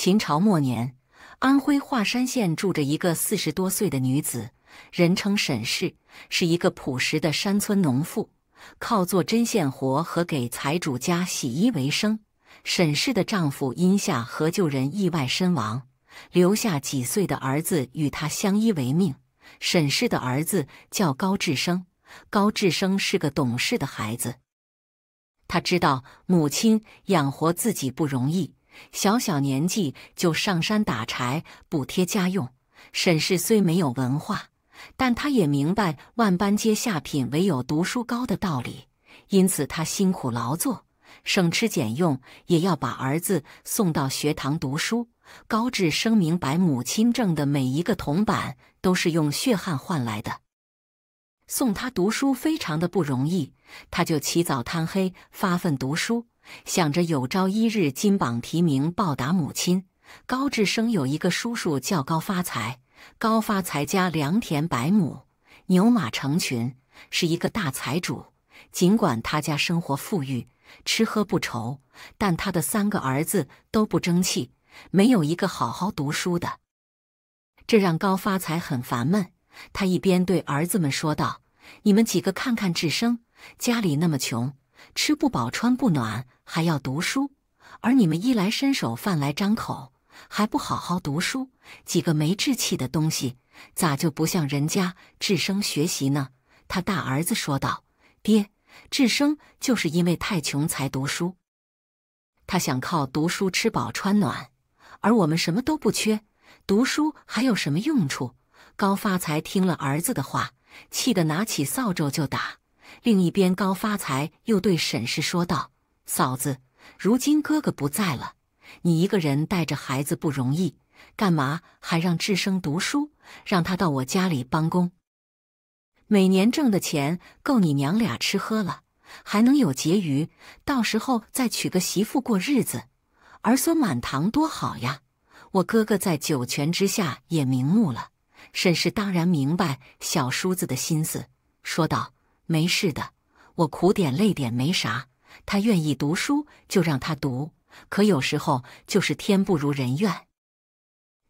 秦朝末年，安徽华山县住着一个四十多岁的女子，人称沈氏，是一个朴实的山村农妇，靠做针线活和给财主家洗衣为生。沈氏的丈夫因下河救人意外身亡，留下几岁的儿子与她相依为命。沈氏的儿子叫高志生，高志生是个懂事的孩子，他知道母亲养活自己不容易。小小年纪就上山打柴补贴家用。沈氏虽没有文化，但他也明白万般皆下品，唯有读书高的道理。因此，他辛苦劳作，省吃俭用，也要把儿子送到学堂读书。高志生明白，母亲挣的每一个铜板都是用血汗换来的，送他读书非常的不容易。他就起早贪黑，发奋读书。想着有朝一日金榜题名报答母亲。高志生有一个叔叔叫高发财，高发财家良田百亩，牛马成群，是一个大财主。尽管他家生活富裕，吃喝不愁，但他的三个儿子都不争气，没有一个好好读书的，这让高发财很烦闷。他一边对儿子们说道：“你们几个看看志生，家里那么穷。”吃不饱穿不暖还要读书，而你们衣来伸手饭来张口，还不好好读书？几个没志气的东西，咋就不像人家智生学习呢？他大儿子说道：“爹，智生就是因为太穷才读书，他想靠读书吃饱穿暖，而我们什么都不缺，读书还有什么用处？”高发财听了儿子的话，气得拿起扫帚就打。另一边，高发财又对沈氏说道：“嫂子，如今哥哥不在了，你一个人带着孩子不容易，干嘛还让智生读书？让他到我家里帮工，每年挣的钱够你娘俩吃喝了，还能有结余，到时候再娶个媳妇过日子，儿孙满堂多好呀！我哥哥在九泉之下也瞑目了。”沈氏当然明白小叔子的心思，说道。没事的，我苦点累点没啥。他愿意读书就让他读，可有时候就是天不如人愿。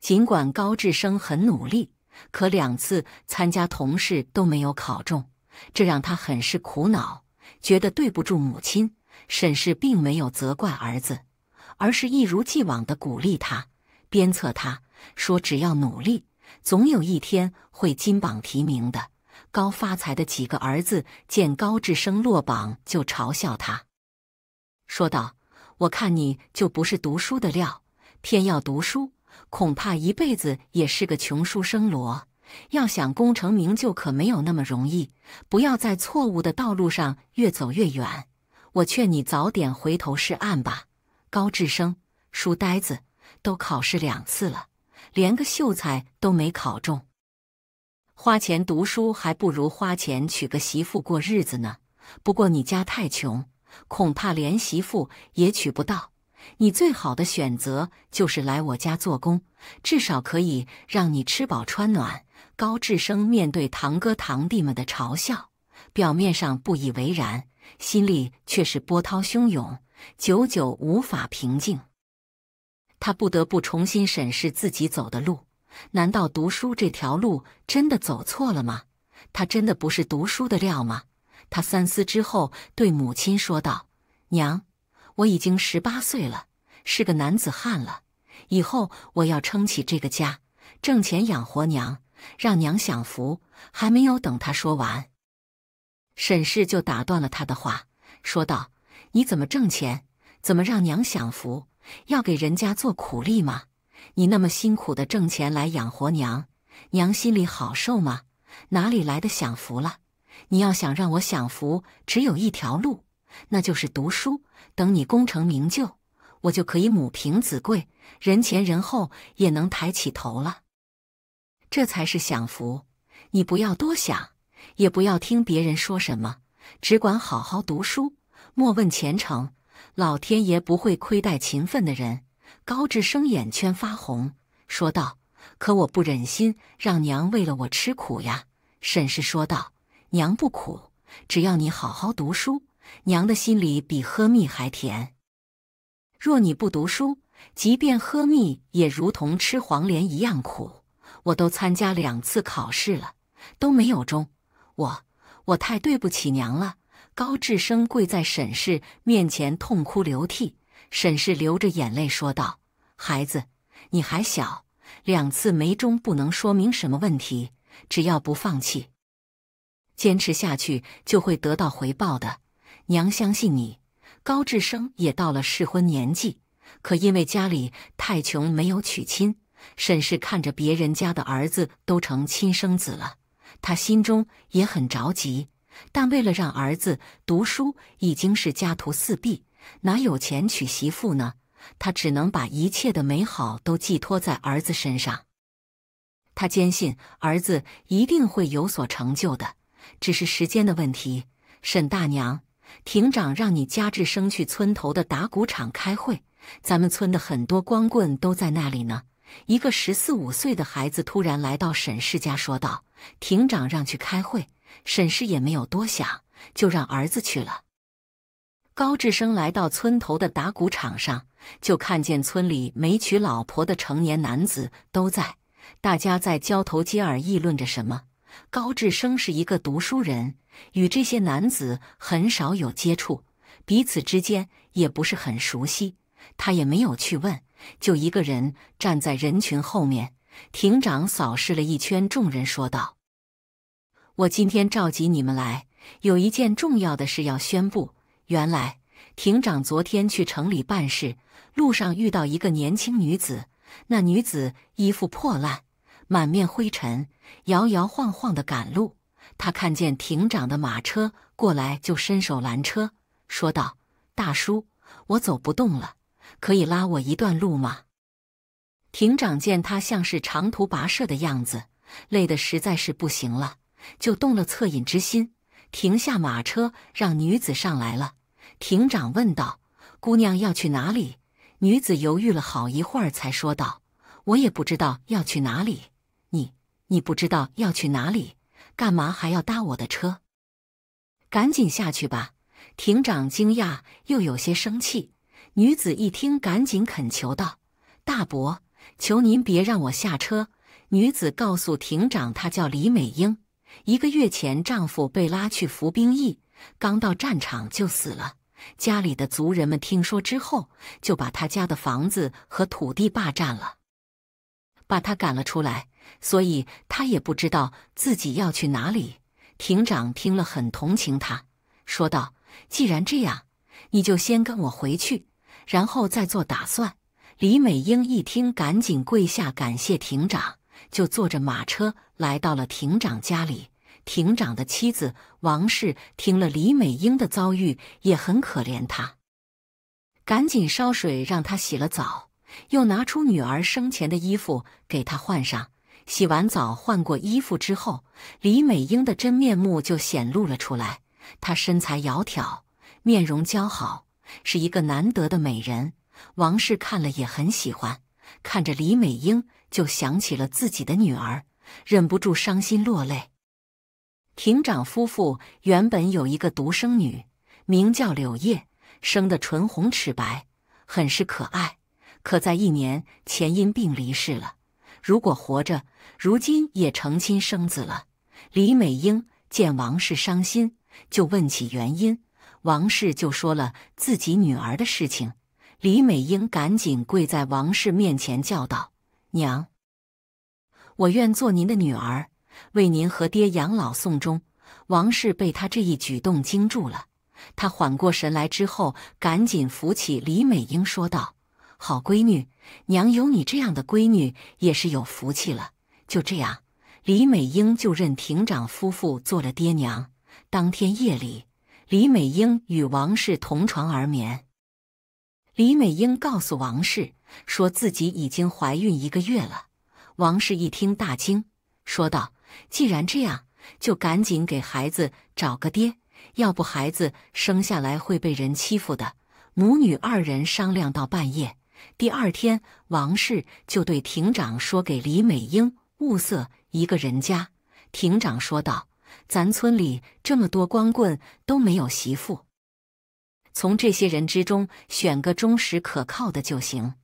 尽管高志生很努力，可两次参加同事都没有考中，这让他很是苦恼，觉得对不住母亲。沈氏并没有责怪儿子，而是一如既往的鼓励他，鞭策他，说只要努力，总有一天会金榜题名的。高发财的几个儿子见高志生落榜，就嘲笑他，说道：“我看你就不是读书的料，偏要读书，恐怕一辈子也是个穷书生罗。要想功成名就，可没有那么容易。不要在错误的道路上越走越远。我劝你早点回头是岸吧，高志生，书呆子，都考试两次了，连个秀才都没考中。”花钱读书还不如花钱娶个媳妇过日子呢。不过你家太穷，恐怕连媳妇也娶不到。你最好的选择就是来我家做工，至少可以让你吃饱穿暖。高智生面对堂哥堂弟们的嘲笑，表面上不以为然，心里却是波涛汹涌，久久无法平静。他不得不重新审视自己走的路。难道读书这条路真的走错了吗？他真的不是读书的料吗？他三思之后对母亲说道：“娘，我已经十八岁了，是个男子汉了，以后我要撑起这个家，挣钱养活娘，让娘享福。”还没有等他说完，沈氏就打断了他的话，说道：“你怎么挣钱？怎么让娘享福？要给人家做苦力吗？”你那么辛苦的挣钱来养活娘，娘心里好受吗？哪里来的享福了？你要想让我享福，只有一条路，那就是读书。等你功成名就，我就可以母凭子贵，人前人后也能抬起头了。这才是享福。你不要多想，也不要听别人说什么，只管好好读书，莫问前程。老天爷不会亏待勤奋的人。高志生眼圈发红，说道：“可我不忍心让娘为了我吃苦呀。”沈氏说道：“娘不苦，只要你好好读书，娘的心里比喝蜜还甜。若你不读书，即便喝蜜也如同吃黄连一样苦。我都参加两次考试了，都没有中，我……我太对不起娘了。”高志生跪在沈氏面前，痛哭流涕。沈氏流着眼泪说道：“孩子，你还小，两次没中不能说明什么问题。只要不放弃，坚持下去就会得到回报的。娘相信你。高志生也到了适婚年纪，可因为家里太穷，没有娶亲。沈氏看着别人家的儿子都成亲生子了，他心中也很着急。但为了让儿子读书，已经是家徒四壁。”哪有钱娶媳妇呢？他只能把一切的美好都寄托在儿子身上。他坚信儿子一定会有所成就的，只是时间的问题。沈大娘，庭长让你家志生去村头的打谷场开会，咱们村的很多光棍都在那里呢。一个十四五岁的孩子突然来到沈氏家，说道：“庭长让去开会。”沈氏也没有多想，就让儿子去了。高智生来到村头的打谷场上，就看见村里没娶老婆的成年男子都在，大家在交头接耳议论着什么。高智生是一个读书人，与这些男子很少有接触，彼此之间也不是很熟悉，他也没有去问，就一个人站在人群后面。庭长扫视了一圈众人，说道：“我今天召集你们来，有一件重要的事要宣布。”原来亭长昨天去城里办事，路上遇到一个年轻女子。那女子衣服破烂，满面灰尘，摇摇晃晃的赶路。他看见亭长的马车过来，就伸手拦车，说道：“大叔，我走不动了，可以拉我一段路吗？”亭长见她像是长途跋涉的样子，累得实在是不行了，就动了恻隐之心，停下马车，让女子上来了。亭长问道：“姑娘要去哪里？”女子犹豫了好一会儿，才说道：“我也不知道要去哪里。你，你不知道要去哪里，干嘛还要搭我的车？赶紧下去吧！”亭长惊讶又有些生气。女子一听，赶紧恳求道：“大伯，求您别让我下车。”女子告诉亭长，她叫李美英，一个月前丈夫被拉去服兵役，刚到战场就死了。家里的族人们听说之后，就把他家的房子和土地霸占了，把他赶了出来。所以他也不知道自己要去哪里。庭长听了很同情他，说道：“既然这样，你就先跟我回去，然后再做打算。”李美英一听，赶紧跪下感谢庭长，就坐着马车来到了庭长家里。亭长的妻子王氏听了李美英的遭遇，也很可怜她，赶紧烧水让她洗了澡，又拿出女儿生前的衣服给她换上。洗完澡、换过衣服之后，李美英的真面目就显露了出来。她身材窈窕，面容姣好，是一个难得的美人。王氏看了也很喜欢，看着李美英就想起了自己的女儿，忍不住伤心落泪。亭长夫妇原本有一个独生女，名叫柳叶，生得唇红齿白，很是可爱。可在一年前因病离世了。如果活着，如今也成亲生子了。李美英见王氏伤心，就问起原因。王氏就说了自己女儿的事情。李美英赶紧跪在王氏面前，叫道：“娘，我愿做您的女儿。”为您和爹养老送终，王氏被他这一举动惊住了。他缓过神来之后，赶紧扶起李美英，说道：“好闺女，娘有你这样的闺女也是有福气了。”就这样，李美英就任庭长夫妇做了爹娘。当天夜里，李美英与王氏同床而眠。李美英告诉王氏，说自己已经怀孕一个月了。王氏一听大惊，说道。既然这样，就赶紧给孩子找个爹，要不孩子生下来会被人欺负的。母女二人商量到半夜，第二天王氏就对庭长说：“给李美英物色一个人家。”庭长说道：“咱村里这么多光棍都没有媳妇，从这些人之中选个忠实可靠的就行。”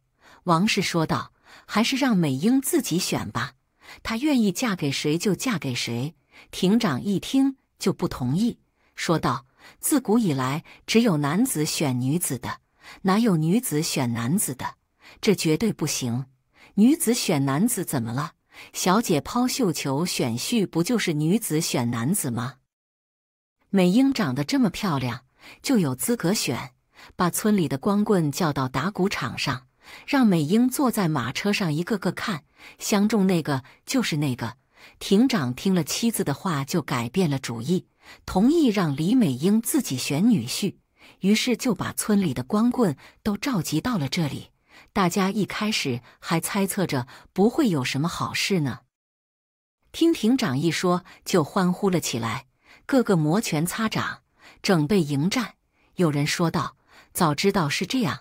王氏说道：“还是让美英自己选吧。”她愿意嫁给谁就嫁给谁。庭长一听就不同意，说道：“自古以来只有男子选女子的，哪有女子选男子的？这绝对不行！女子选男子怎么了？小姐抛绣球选婿，不就是女子选男子吗？美英长得这么漂亮，就有资格选。把村里的光棍叫到打鼓场上。”让美英坐在马车上，一个个看，相中那个就是那个。庭长听了妻子的话，就改变了主意，同意让李美英自己选女婿。于是就把村里的光棍都召集到了这里。大家一开始还猜测着不会有什么好事呢，听庭长一说，就欢呼了起来，个个摩拳擦掌，准备迎战。有人说道：“早知道是这样。”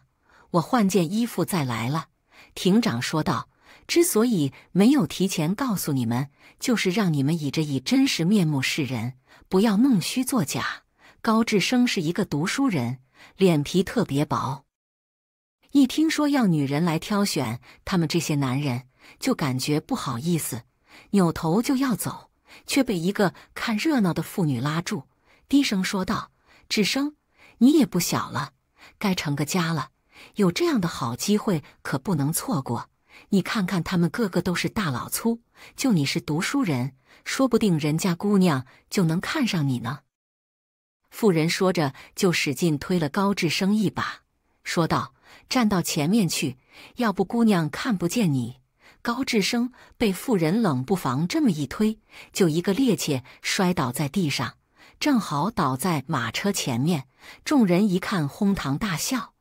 我换件衣服再来了，庭长说道：“之所以没有提前告诉你们，就是让你们以这以真实面目示人，不要弄虚作假。”高志生是一个读书人，脸皮特别薄，一听说要女人来挑选，他们这些男人就感觉不好意思，扭头就要走，却被一个看热闹的妇女拉住，低声说道：“志生，你也不小了，该成个家了。”有这样的好机会，可不能错过。你看看他们个个都是大老粗，就你是读书人，说不定人家姑娘就能看上你呢。妇人说着，就使劲推了高智生一把，说道：“站到前面去，要不姑娘看不见你。”高智生被妇人冷不防这么一推，就一个趔趄摔倒在地上，正好倒在马车前面。众人一看，哄堂大笑。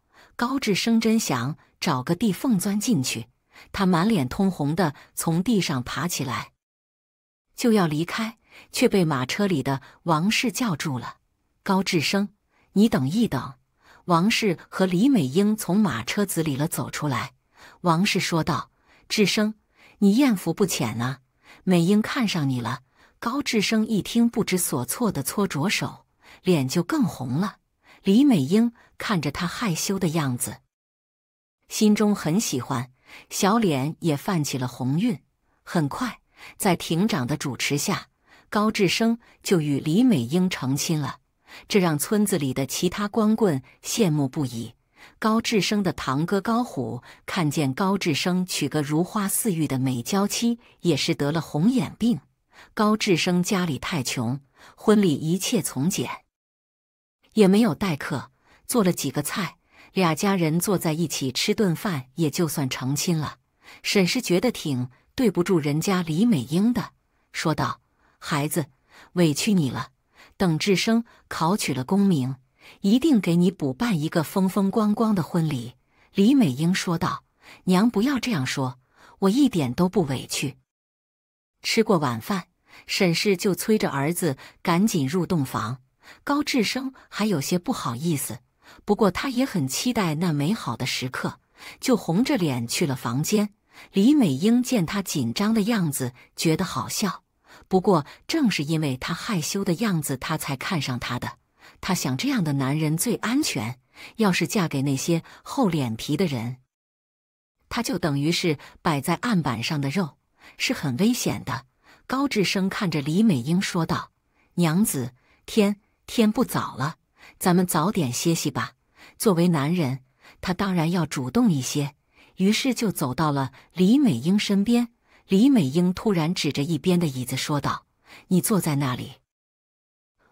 高智生真想找个地缝钻进去，他满脸通红的从地上爬起来，就要离开，却被马车里的王氏叫住了。高智生，你等一等！王氏和李美英从马车子里了走出来。王氏说道：“智生，你艳福不浅啊，美英看上你了。”高智生一听，不知所措的搓着手，脸就更红了。李美英。看着他害羞的样子，心中很喜欢，小脸也泛起了红晕。很快，在庭长的主持下，高志生就与李美英成亲了。这让村子里的其他光棍羡慕不已。高志生的堂哥高虎看见高志生娶个如花似玉的美娇妻，也是得了红眼病。高志生家里太穷，婚礼一切从简，也没有待客。做了几个菜，俩家人坐在一起吃顿饭，也就算成亲了。沈氏觉得挺对不住人家李美英的，说道：“孩子，委屈你了。等智生考取了功名，一定给你补办一个风风光光的婚礼。”李美英说道：“娘，不要这样说，我一点都不委屈。”吃过晚饭，沈氏就催着儿子赶紧入洞房。高志生还有些不好意思。不过他也很期待那美好的时刻，就红着脸去了房间。李美英见他紧张的样子，觉得好笑。不过正是因为他害羞的样子，她才看上他的。她想，这样的男人最安全。要是嫁给那些厚脸皮的人，他就等于是摆在案板上的肉，是很危险的。高志生看着李美英说道：“娘子，天，天不早了。”咱们早点歇息吧。作为男人，他当然要主动一些，于是就走到了李美英身边。李美英突然指着一边的椅子说道：“你坐在那里，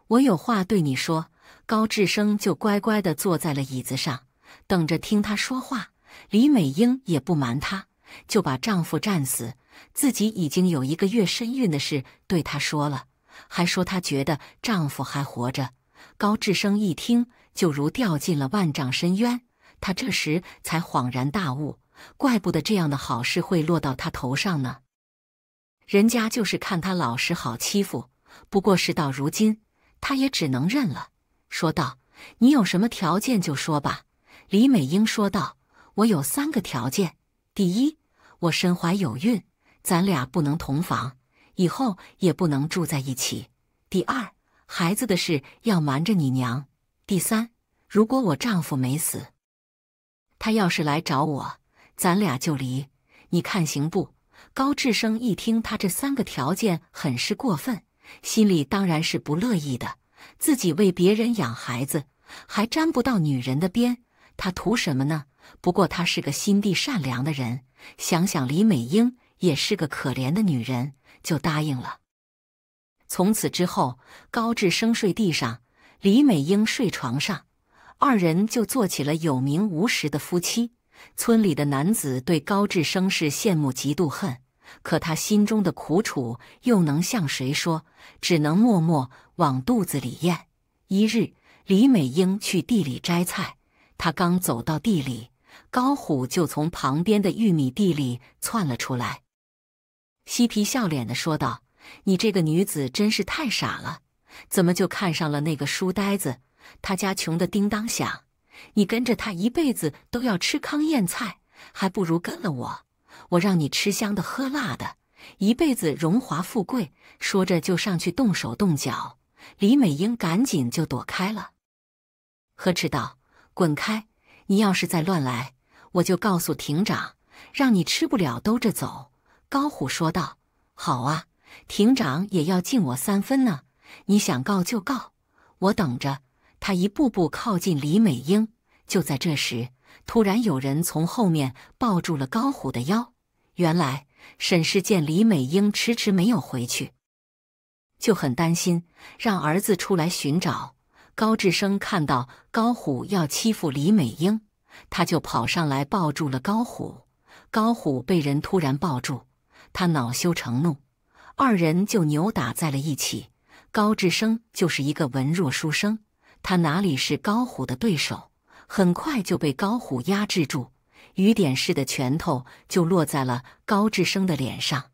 我有话对你说。”高志生就乖乖的坐在了椅子上，等着听他说话。李美英也不瞒他，就把丈夫战死、自己已经有一个月身孕的事对他说了，还说她觉得丈夫还活着。高志生一听，就如掉进了万丈深渊。他这时才恍然大悟，怪不得这样的好事会落到他头上呢。人家就是看他老实好欺负。不过事到如今，他也只能认了。说道：“你有什么条件就说吧。”李美英说道：“我有三个条件。第一，我身怀有孕，咱俩不能同房，以后也不能住在一起。第二，”孩子的事要瞒着你娘。第三，如果我丈夫没死，他要是来找我，咱俩就离。你看行不？高志生一听他这三个条件，很是过分，心里当然是不乐意的。自己为别人养孩子，还沾不到女人的边，他图什么呢？不过他是个心地善良的人，想想李美英也是个可怜的女人，就答应了。从此之后，高志生睡地上，李美英睡床上，二人就做起了有名无实的夫妻。村里的男子对高志生是羡慕嫉妒恨，可他心中的苦楚又能向谁说？只能默默往肚子里咽。一日，李美英去地里摘菜，她刚走到地里，高虎就从旁边的玉米地里窜了出来，嬉皮笑脸的说道。你这个女子真是太傻了，怎么就看上了那个书呆子？他家穷的叮当响，你跟着他一辈子都要吃糠咽菜，还不如跟了我。我让你吃香的喝辣的，一辈子荣华富贵。说着就上去动手动脚，李美英赶紧就躲开了，呵斥道：“滚开！你要是再乱来，我就告诉庭长，让你吃不了兜着走。”高虎说道：“好啊。”庭长也要敬我三分呢。你想告就告，我等着。他一步步靠近李美英。就在这时，突然有人从后面抱住了高虎的腰。原来沈氏见李美英迟迟没有回去，就很担心，让儿子出来寻找。高志生看到高虎要欺负李美英，他就跑上来抱住了高虎。高虎被人突然抱住，他恼羞成怒。二人就扭打在了一起。高志生就是一个文弱书生，他哪里是高虎的对手？很快就被高虎压制住，雨点似的拳头就落在了高志生的脸上。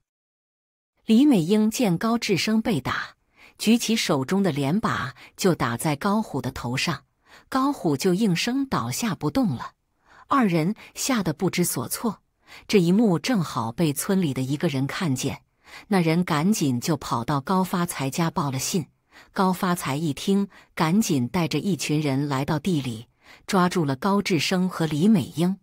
李美英见高志生被打，举起手中的镰把就打在高虎的头上，高虎就应声倒下不动了。二人吓得不知所措。这一幕正好被村里的一个人看见。那人赶紧就跑到高发财家报了信。高发财一听，赶紧带着一群人来到地里，抓住了高志升和李美英，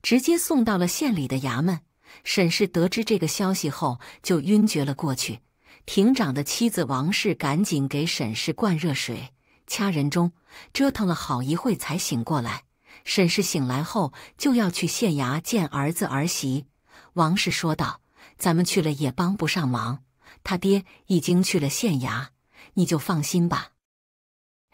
直接送到了县里的衙门。沈氏得知这个消息后，就晕厥了过去。庭长的妻子王氏赶紧给沈氏灌热水、掐人中，折腾了好一会才醒过来。沈氏醒来后，就要去县衙见儿子儿媳。王氏说道。咱们去了也帮不上忙，他爹已经去了县衙，你就放心吧。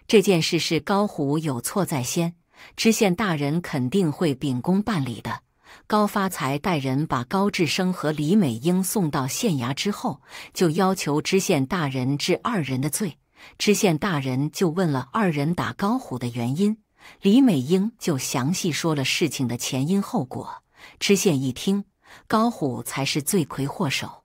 这件事是高虎有错在先，知县大人肯定会秉公办理的。高发财带人把高志生和李美英送到县衙之后，就要求知县大人治二人的罪。知县大人就问了二人打高虎的原因，李美英就详细说了事情的前因后果。知县一听。高虎才是罪魁祸首。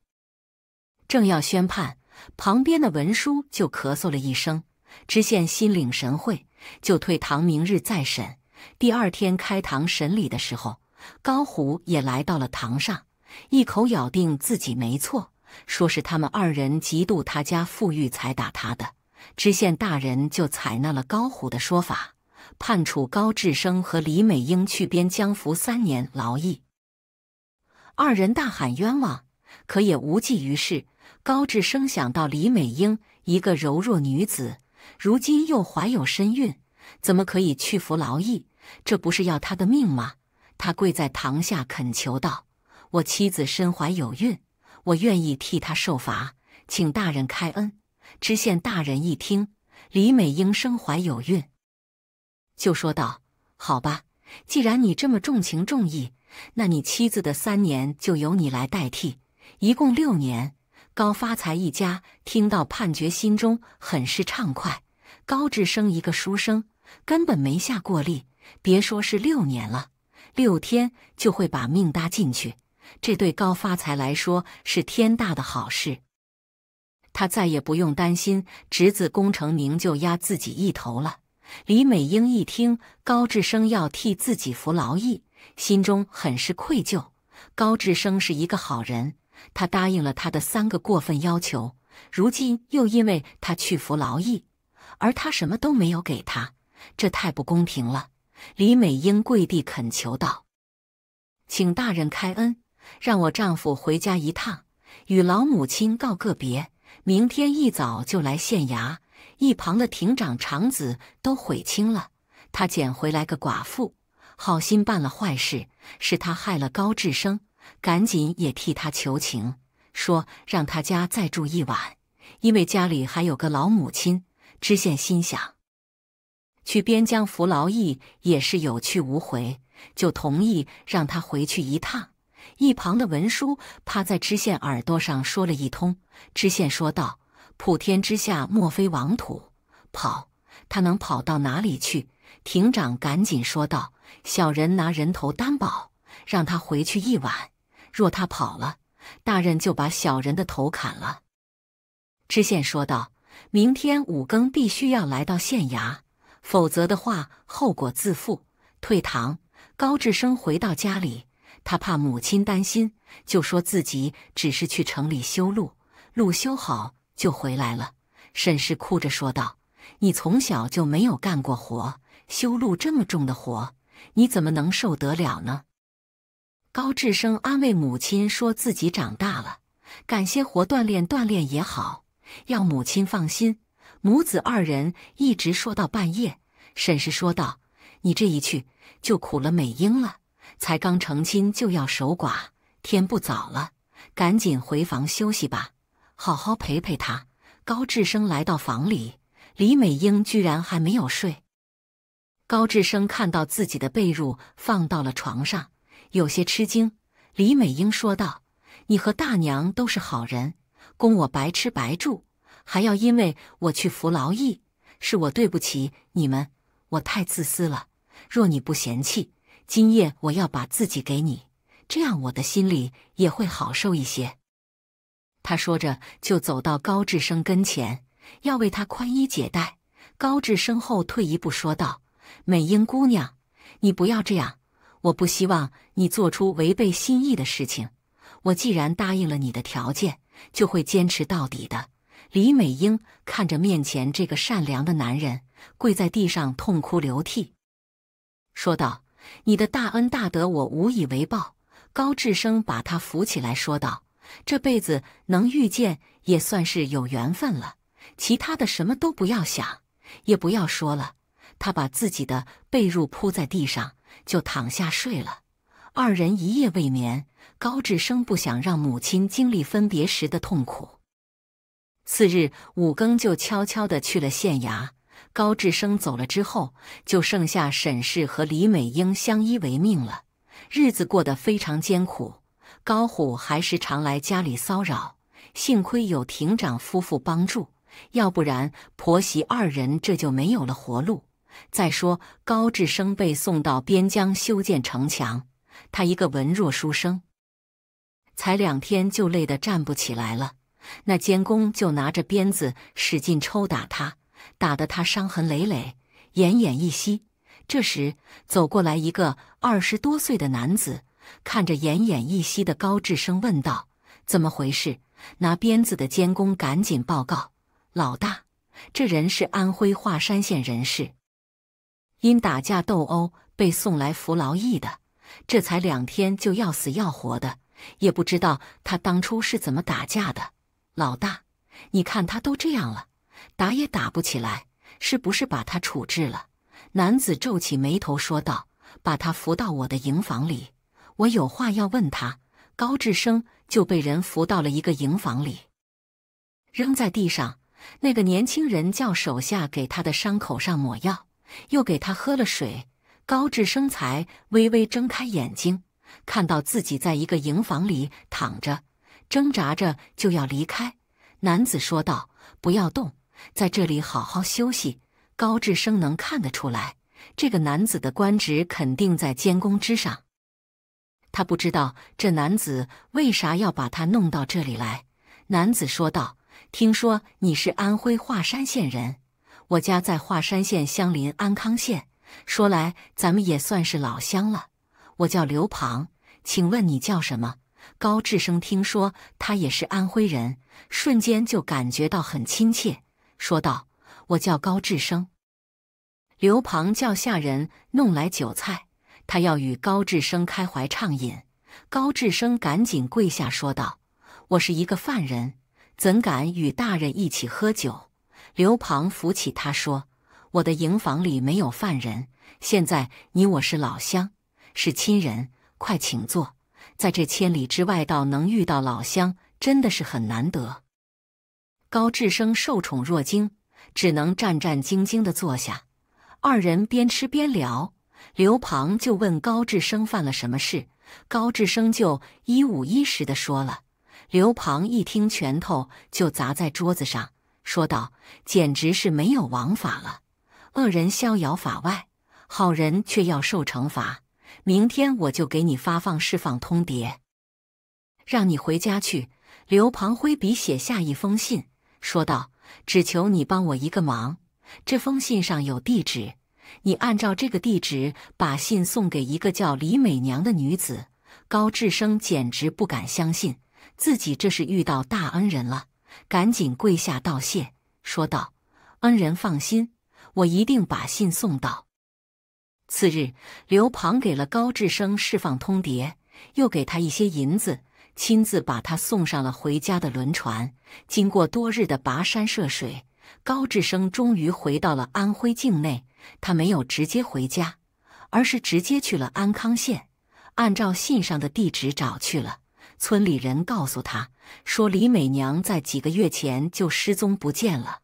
正要宣判，旁边的文书就咳嗽了一声。知县心领神会，就退堂，明日再审。第二天开堂审理的时候，高虎也来到了堂上，一口咬定自己没错，说是他们二人嫉妒他家富裕才打他的。知县大人就采纳了高虎的说法，判处高志生和李美英去边疆服三年劳役。二人大喊冤枉，可也无济于事。高志生想到李美英一个柔弱女子，如今又怀有身孕，怎么可以去服劳役？这不是要她的命吗？他跪在堂下恳求道：“我妻子身怀有孕，我愿意替她受罚，请大人开恩。”知县大人一听李美英身怀有孕，就说道：“好吧，既然你这么重情重义。”那你妻子的三年就由你来代替，一共六年。高发财一家听到判决，心中很是畅快。高志生一个书生，根本没下过力，别说是六年了，六天就会把命搭进去。这对高发财来说是天大的好事，他再也不用担心侄子功成名就压自己一头了。李美英一听高志生要替自己服劳役。心中很是愧疚。高志生是一个好人，他答应了他的三个过分要求，如今又因为他去服劳役，而他什么都没有给他，这太不公平了。李美英跪地恳求道：“请大人开恩，让我丈夫回家一趟，与老母亲告个别，明天一早就来县衙。”一旁的庭长长子都悔青了，他捡回来个寡妇。好心办了坏事，是他害了高志升，赶紧也替他求情，说让他家再住一晚，因为家里还有个老母亲。知县心想，去边疆服劳役也是有去无回，就同意让他回去一趟。一旁的文书趴在知县耳朵上说了一通，知县说道：“普天之下莫非王土，跑他能跑到哪里去？”庭长赶紧说道。小人拿人头担保，让他回去一晚。若他跑了，大人就把小人的头砍了。知县说道：“明天五更必须要来到县衙，否则的话，后果自负。”退堂。高志生回到家里，他怕母亲担心，就说自己只是去城里修路，路修好就回来了。沈氏哭着说道：“你从小就没有干过活，修路这么重的活。”你怎么能受得了呢？高志生安慰母亲，说自己长大了，干些活锻炼锻炼也好，要母亲放心。母子二人一直说到半夜。沈氏说道：“你这一去，就苦了美英了，才刚成亲就要守寡。天不早了，赶紧回房休息吧，好好陪陪她。”高志生来到房里，李美英居然还没有睡。高志生看到自己的被褥放到了床上，有些吃惊。李美英说道：“你和大娘都是好人，供我白吃白住，还要因为我去服劳役，是我对不起你们，我太自私了。若你不嫌弃，今夜我要把自己给你，这样我的心里也会好受一些。”他说着就走到高志生跟前，要为他宽衣解带。高志生后退一步，说道。美英姑娘，你不要这样！我不希望你做出违背心意的事情。我既然答应了你的条件，就会坚持到底的。李美英看着面前这个善良的男人，跪在地上痛哭流涕，说道：“你的大恩大德，我无以为报。”高志生把他扶起来，说道：“这辈子能遇见，也算是有缘分了。其他的什么都不要想，也不要说了。”他把自己的被褥铺在地上，就躺下睡了。二人一夜未眠。高志生不想让母亲经历分别时的痛苦。次日五更就悄悄的去了县衙。高志生走了之后，就剩下沈氏和李美英相依为命了。日子过得非常艰苦。高虎还时常来家里骚扰。幸亏有庭长夫妇帮助，要不然婆媳二人这就没有了活路。再说，高志生被送到边疆修建城墙，他一个文弱书生，才两天就累得站不起来了。那监工就拿着鞭子使劲抽打他，打得他伤痕累累，奄奄一息。这时走过来一个二十多岁的男子，看着奄奄一息的高志生，问道：“怎么回事？”拿鞭子的监工赶紧报告：“老大，这人是安徽华山县人士。”因打架斗殴被送来服劳役的，这才两天就要死要活的，也不知道他当初是怎么打架的。老大，你看他都这样了，打也打不起来，是不是把他处置了？男子皱起眉头说道：“把他扶到我的营房里，我有话要问他。”高志生就被人扶到了一个营房里，扔在地上。那个年轻人叫手下给他的伤口上抹药。又给他喝了水，高志生才微微睁开眼睛，看到自己在一个营房里躺着，挣扎着就要离开。男子说道：“不要动，在这里好好休息。”高志生能看得出来，这个男子的官职肯定在监工之上。他不知道这男子为啥要把他弄到这里来。男子说道：“听说你是安徽华山县人。”我家在华山县，相邻安康县。说来，咱们也算是老乡了。我叫刘庞，请问你叫什么？高志生听说他也是安徽人，瞬间就感觉到很亲切，说道：“我叫高志生。”刘庞叫下人弄来酒菜，他要与高志生开怀畅饮。高志生赶紧跪下说道：“我是一个犯人，怎敢与大人一起喝酒？”刘庞扶起他，说：“我的营房里没有犯人，现在你我是老乡，是亲人，快请坐。在这千里之外，倒能遇到老乡，真的是很难得。”高志生受宠若惊，只能战战兢兢的坐下。二人边吃边聊，刘庞就问高志生犯了什么事，高志生就一五一十的说了。刘庞一听，拳头就砸在桌子上。说道：“简直是没有王法了，恶人逍遥法外，好人却要受惩罚。明天我就给你发放释放通牒，让你回家去。”刘庞挥笔写下一封信，说道：“只求你帮我一个忙，这封信上有地址，你按照这个地址把信送给一个叫李美娘的女子。”高志生简直不敢相信，自己这是遇到大恩人了。赶紧跪下道谢，说道：“恩人放心，我一定把信送到。”次日，刘庞给了高志生释放通牒，又给他一些银子，亲自把他送上了回家的轮船。经过多日的跋山涉水，高志生终于回到了安徽境内。他没有直接回家，而是直接去了安康县，按照信上的地址找去了。村里人告诉他，说李美娘在几个月前就失踪不见了。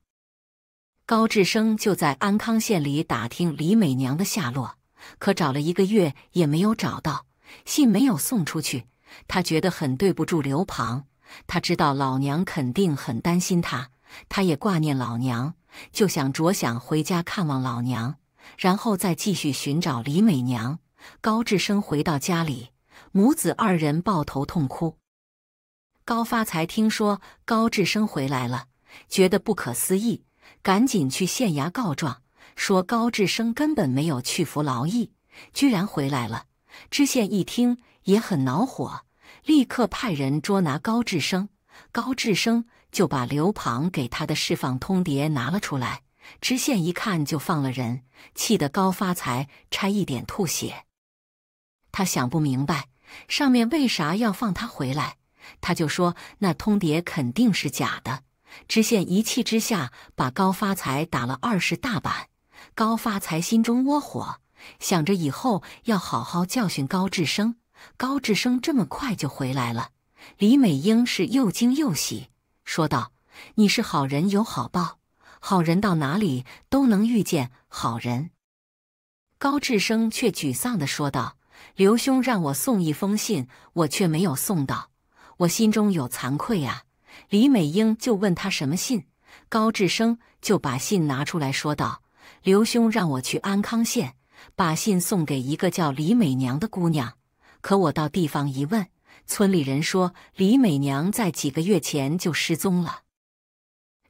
高志生就在安康县里打听李美娘的下落，可找了一个月也没有找到，信没有送出去，他觉得很对不住刘庞。他知道老娘肯定很担心他，他也挂念老娘，就想着想回家看望老娘，然后再继续寻找李美娘。高志生回到家里。母子二人抱头痛哭。高发财听说高志生回来了，觉得不可思议，赶紧去县衙告状，说高志生根本没有去服劳役，居然回来了。知县一听也很恼火，立刻派人捉拿高志生。高志生就把刘庞给他的释放通牒拿了出来，知县一看就放了人，气得高发财差一点吐血。他想不明白。上面为啥要放他回来？他就说那通牒肯定是假的。知县一气之下把高发财打了二十大板。高发财心中窝火，想着以后要好好教训高志生。高志生这么快就回来了，李美英是又惊又喜，说道：“你是好人有好报，好人到哪里都能遇见好人。”高志生却沮丧地说道。刘兄让我送一封信，我却没有送到，我心中有惭愧啊！李美英就问他什么信，高志生就把信拿出来说道：“刘兄让我去安康县，把信送给一个叫李美娘的姑娘，可我到地方一问，村里人说李美娘在几个月前就失踪了。”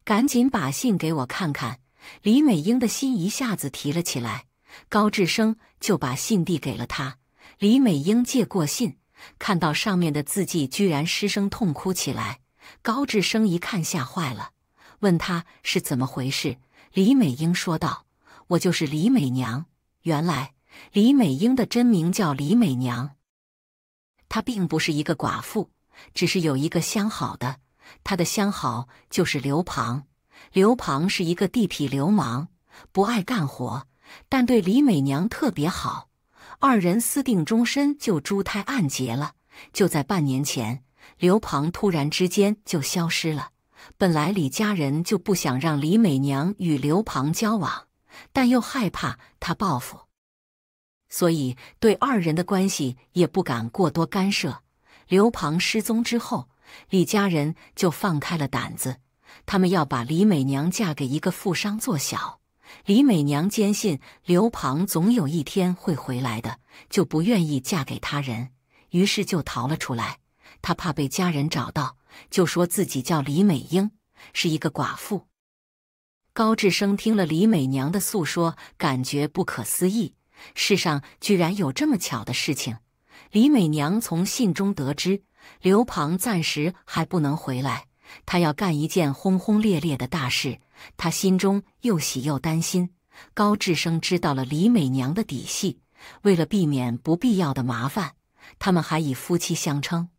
赶紧把信给我看看！李美英的心一下子提了起来，高志生就把信递给了他。李美英接过信，看到上面的字迹，居然失声痛哭起来。高志生一看，吓坏了，问他是怎么回事。李美英说道：“我就是李美娘。原来李美英的真名叫李美娘，她并不是一个寡妇，只是有一个相好的。她的相好就是刘庞。刘庞是一个地痞流氓，不爱干活，但对李美娘特别好。”二人私定终身，就珠胎暗结了。就在半年前，刘庞突然之间就消失了。本来李家人就不想让李美娘与刘庞交往，但又害怕他报复，所以对二人的关系也不敢过多干涉。刘庞失踪之后，李家人就放开了胆子，他们要把李美娘嫁给一个富商做小。李美娘坚信刘庞总有一天会回来的，就不愿意嫁给他人，于是就逃了出来。她怕被家人找到，就说自己叫李美英，是一个寡妇。高志生听了李美娘的诉说，感觉不可思议，世上居然有这么巧的事情。李美娘从信中得知，刘庞暂时还不能回来。他要干一件轰轰烈烈的大事，他心中又喜又担心。高志生知道了李美娘的底细，为了避免不必要的麻烦，他们还以夫妻相称。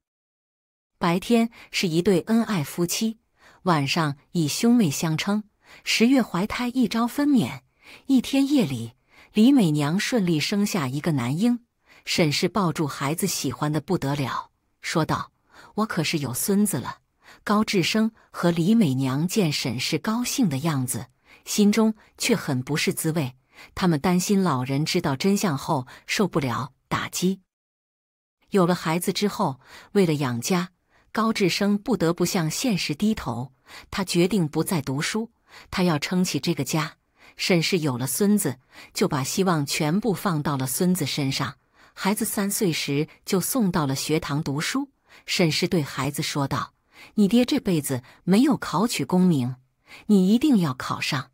白天是一对恩爱夫妻，晚上以兄妹相称。十月怀胎，一朝分娩。一天夜里，李美娘顺利生下一个男婴，沈氏抱住孩子，喜欢的不得了，说道：“我可是有孙子了。”高志生和李美娘见沈氏高兴的样子，心中却很不是滋味。他们担心老人知道真相后受不了打击。有了孩子之后，为了养家，高志生不得不向现实低头。他决定不再读书，他要撑起这个家。沈氏有了孙子，就把希望全部放到了孙子身上。孩子三岁时就送到了学堂读书。沈氏对孩子说道。你爹这辈子没有考取功名，你一定要考上，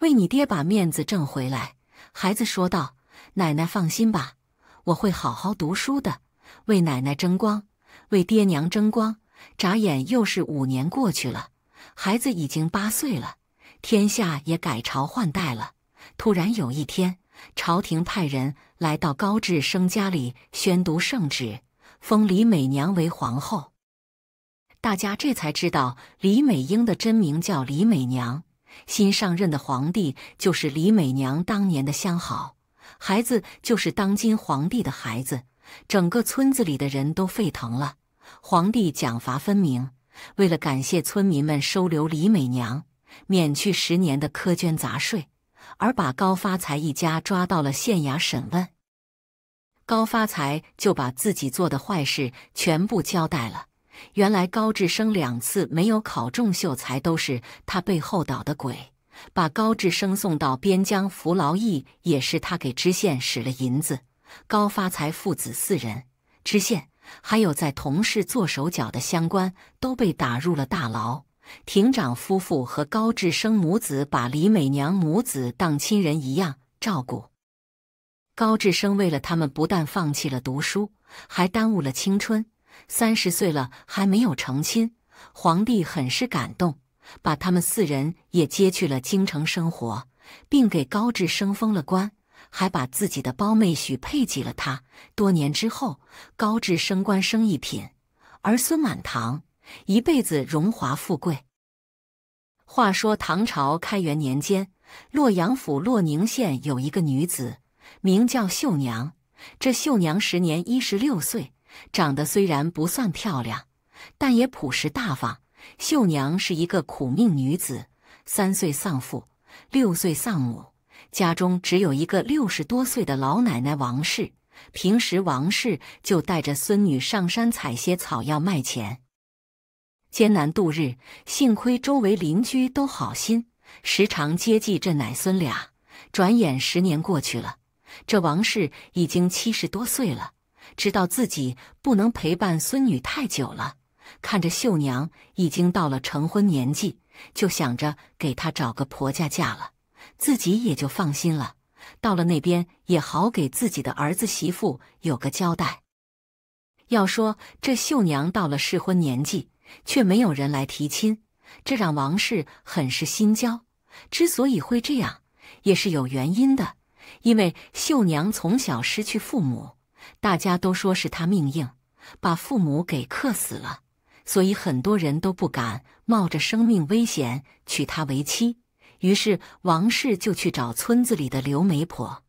为你爹把面子挣回来。”孩子说道，“奶奶放心吧，我会好好读书的，为奶奶争光，为爹娘争光。”眨眼又是五年过去了，孩子已经八岁了，天下也改朝换代了。突然有一天，朝廷派人来到高志生家里，宣读圣旨，封李美娘为皇后。大家这才知道，李美英的真名叫李美娘。新上任的皇帝就是李美娘当年的相好，孩子就是当今皇帝的孩子。整个村子里的人都沸腾了。皇帝奖罚分明，为了感谢村民们收留李美娘，免去十年的苛捐杂税，而把高发财一家抓到了县衙审问。高发财就把自己做的坏事全部交代了。原来高志生两次没有考中秀才，都是他背后捣的鬼。把高志生送到边疆服劳役，也是他给知县使了银子。高发财父子四人，知县还有在同事做手脚的乡官，都被打入了大牢。亭长夫妇和高志生母子把李美娘母子当亲人一样照顾。高志生为了他们，不但放弃了读书，还耽误了青春。三十岁了还没有成亲，皇帝很是感动，把他们四人也接去了京城生活，并给高志升封了官，还把自己的胞妹许配给了他。多年之后，高志升官升一品，儿孙满堂，一辈子荣华富贵。话说唐朝开元年间，洛阳府洛宁县有一个女子，名叫秀娘。这秀娘时年一十六岁。长得虽然不算漂亮，但也朴实大方。秀娘是一个苦命女子，三岁丧父，六岁丧母，家中只有一个六十多岁的老奶奶王氏。平时王氏就带着孙女上山采些草药卖钱，艰难度日。幸亏周围邻居都好心，时常接济这奶孙俩。转眼十年过去了，这王氏已经七十多岁了。知道自己不能陪伴孙女太久了，看着秀娘已经到了成婚年纪，就想着给她找个婆家嫁了，自己也就放心了。到了那边也好给自己的儿子媳妇有个交代。要说这秀娘到了适婚年纪，却没有人来提亲，这让王氏很是心焦。之所以会这样，也是有原因的，因为秀娘从小失去父母。大家都说是他命硬，把父母给克死了，所以很多人都不敢冒着生命危险娶她为妻。于是王氏就去找村子里的刘媒婆，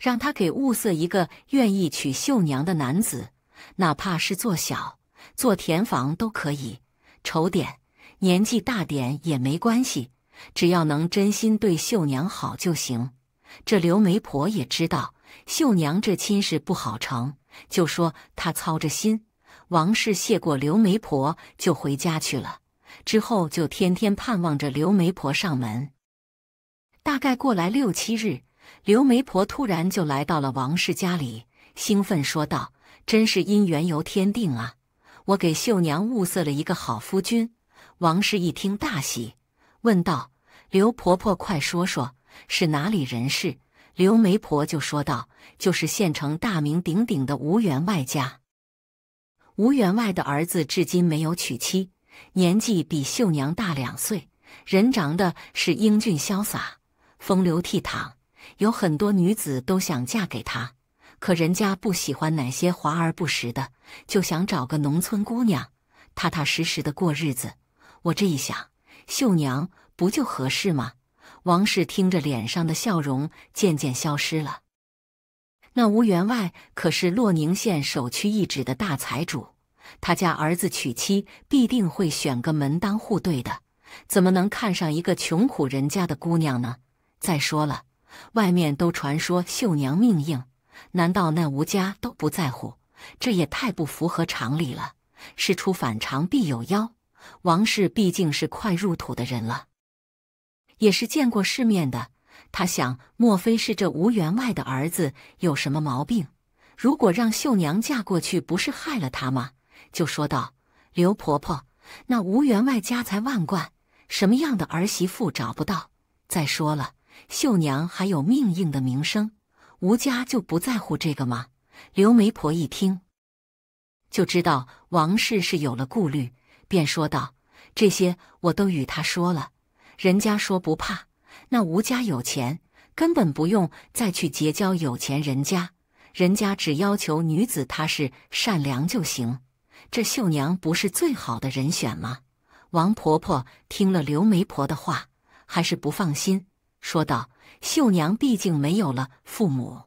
让她给物色一个愿意娶绣娘的男子，哪怕是做小、做田房都可以，丑点、年纪大点也没关系，只要能真心对绣娘好就行。这刘媒婆也知道。秀娘这亲事不好成，就说她操着心。王氏谢过刘媒婆，就回家去了。之后就天天盼望着刘媒婆上门。大概过来六七日，刘媒婆突然就来到了王氏家里，兴奋说道：“真是姻缘由天定啊！我给秀娘物色了一个好夫君。”王氏一听大喜，问道：“刘婆婆，快说说，是哪里人士？”刘媒婆就说道：“就是县城大名鼎鼎的吴员外家，吴员外的儿子至今没有娶妻，年纪比秀娘大两岁，人长得是英俊潇洒、风流倜傥，有很多女子都想嫁给他，可人家不喜欢那些华而不实的，就想找个农村姑娘，踏踏实实的过日子。我这一想，绣娘不就合适吗？”王氏听着，脸上的笑容渐渐消失了。那吴员外可是洛宁县首屈一指的大财主，他家儿子娶妻必定会选个门当户对的，怎么能看上一个穷苦人家的姑娘呢？再说了，外面都传说绣娘命硬，难道那吴家都不在乎？这也太不符合常理了。事出反常必有妖，王氏毕竟是快入土的人了。也是见过世面的，他想，莫非是这吴员外的儿子有什么毛病？如果让秀娘嫁过去，不是害了他吗？就说道：“刘婆婆，那吴员外家财万贯，什么样的儿媳妇找不到？再说了，秀娘还有命硬的名声，吴家就不在乎这个吗？”刘媒婆一听，就知道王氏是有了顾虑，便说道：“这些我都与他说了。”人家说不怕，那吴家有钱，根本不用再去结交有钱人家。人家只要求女子她是善良就行。这绣娘不是最好的人选吗？王婆婆听了刘媒婆的话，还是不放心，说道：“绣娘毕竟没有了父母，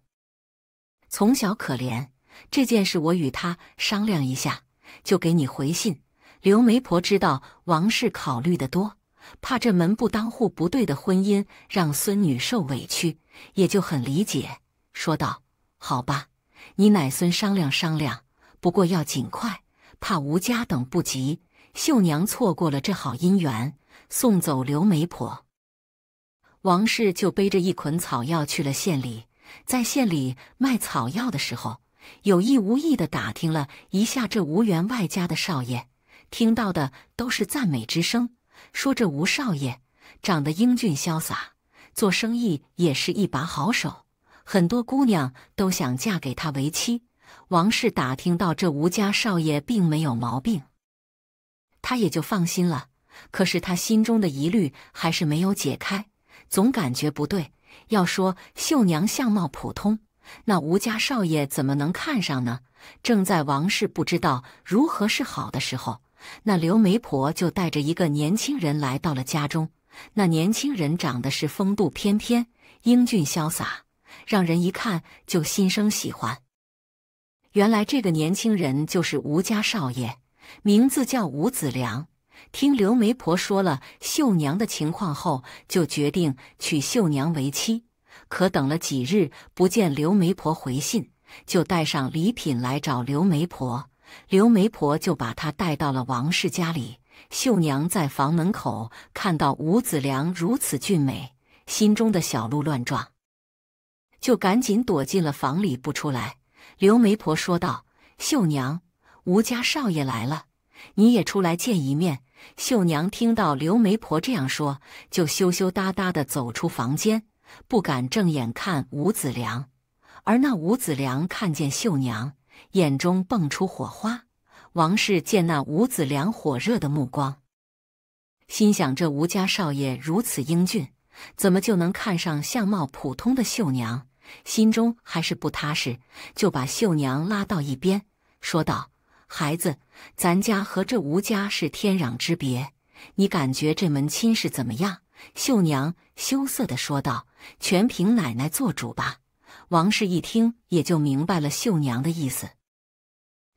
从小可怜，这件事我与她商量一下，就给你回信。”刘媒婆知道王氏考虑的多。怕这门不当户不对的婚姻让孙女受委屈，也就很理解，说道：“好吧，你奶孙商量商量，不过要尽快，怕吴家等不及，秀娘错过了这好姻缘。”送走刘媒婆，王氏就背着一捆草药去了县里。在县里卖草药的时候，有意无意地打听了一下这吴员外家的少爷，听到的都是赞美之声。说这吴少爷长得英俊潇洒，做生意也是一把好手，很多姑娘都想嫁给他为妻。王氏打听到这吴家少爷并没有毛病，他也就放心了。可是他心中的疑虑还是没有解开，总感觉不对。要说秀娘相貌普通，那吴家少爷怎么能看上呢？正在王氏不知道如何是好的时候。那刘媒婆就带着一个年轻人来到了家中。那年轻人长得是风度翩翩、英俊潇洒，让人一看就心生喜欢。原来这个年轻人就是吴家少爷，名字叫吴子良。听刘媒婆说了秀娘的情况后，就决定娶秀娘为妻。可等了几日不见刘媒婆回信，就带上礼品来找刘媒婆。刘媒婆就把她带到了王氏家里。秀娘在房门口看到吴子良如此俊美，心中的小鹿乱撞，就赶紧躲进了房里不出来。刘媒婆说道：“秀娘，吴家少爷来了，你也出来见一面。”秀娘听到刘媒婆这样说，就羞羞答答地走出房间，不敢正眼看吴子良。而那吴子良看见秀娘。眼中蹦出火花，王氏见那吴子良火热的目光，心想：这吴家少爷如此英俊，怎么就能看上相貌普通的绣娘？心中还是不踏实，就把绣娘拉到一边，说道：“孩子，咱家和这吴家是天壤之别，你感觉这门亲事怎么样？”绣娘羞涩的说道：“全凭奶奶做主吧。”王氏一听也就明白了绣娘的意思，